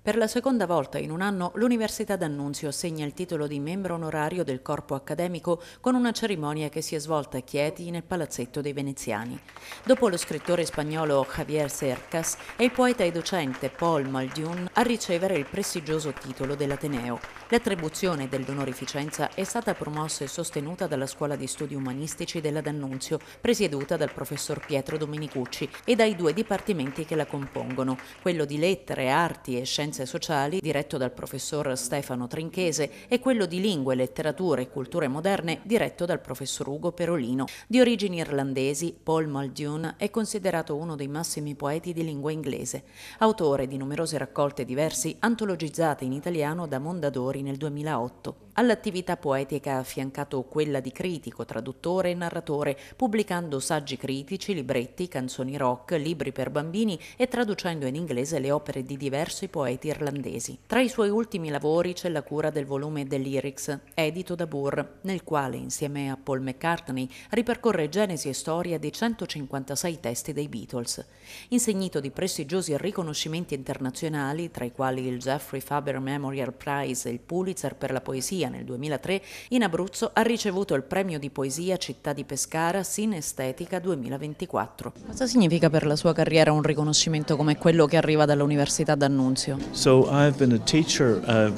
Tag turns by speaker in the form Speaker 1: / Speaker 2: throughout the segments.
Speaker 1: Per la seconda volta in un anno l'Università d'Annunzio assegna il titolo di membro onorario del corpo accademico con una cerimonia che si è svolta a Chieti nel Palazzetto dei Veneziani. Dopo lo scrittore spagnolo Javier Cercas è il poeta e docente Paul Maldiun a ricevere il prestigioso titolo dell'Ateneo. L'attribuzione dell'onorificenza è stata promossa e sostenuta dalla Scuola di Studi Umanistici della D'Annunzio, presieduta dal professor Pietro Domenicucci e dai due dipartimenti che la compongono, quello di lettere, arti e scienze Scienze Sociali, diretto dal professor Stefano Trinchese, e quello di Lingue, Letterature e Culture Moderne, diretto dal professor Ugo Perolino. Di origini irlandesi, Paul Muldoon è considerato uno dei massimi poeti di lingua inglese, autore di numerose raccolte di versi antologizzate in italiano da Mondadori nel 2008. All'attività poetica ha affiancato quella di critico, traduttore e narratore, pubblicando saggi critici, libretti, canzoni rock, libri per bambini e traducendo in inglese le opere di diversi poeti poeti irlandesi. Tra i suoi ultimi lavori c'è la cura del volume The Lyrics, edito da Burr, nel quale, insieme a Paul McCartney, ripercorre genesi e storia di 156 testi dei Beatles. Insegnito di prestigiosi riconoscimenti internazionali, tra i quali il Jeffrey Faber Memorial Prize e il Pulitzer per la poesia nel 2003, in Abruzzo ha ricevuto il premio di poesia Città di Pescara Sinestetica 2024. Cosa significa per la sua carriera un riconoscimento come quello che arriva dall'Università d'Annunzio? So I've been a teacher. Uh,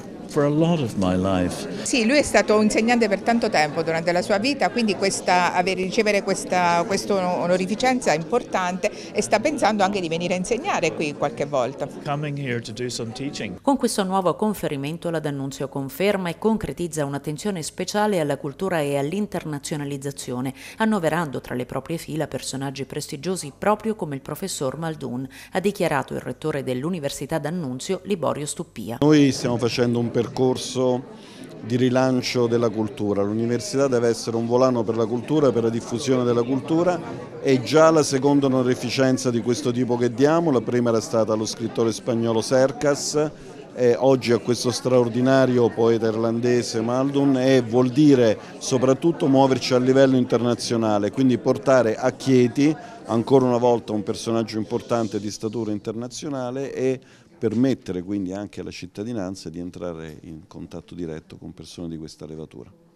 Speaker 1: Sì, lui è stato un insegnante per tanto tempo durante la sua vita, quindi questa, avere, ricevere questa, questa onorificenza è importante e sta pensando anche di venire a insegnare qui qualche volta. Con questo nuovo conferimento la D'Annunzio conferma e concretizza un'attenzione speciale alla cultura e all'internazionalizzazione, annoverando tra le proprie fila personaggi prestigiosi proprio come il professor Maldun, ha dichiarato il rettore dell'Università D'Annunzio Liborio Stuppia.
Speaker 2: Noi stiamo facendo un percorso di rilancio della cultura. L'università deve essere un volano per la cultura, per la diffusione della cultura è già la seconda onorificenza di questo tipo che diamo, la prima era stata allo scrittore spagnolo Cercas. e oggi a questo straordinario poeta irlandese Maldon e vuol dire soprattutto muoverci a livello internazionale, quindi portare a Chieti ancora una volta un personaggio importante di statura internazionale e permettere quindi anche alla cittadinanza di entrare in contatto diretto con persone di questa levatura.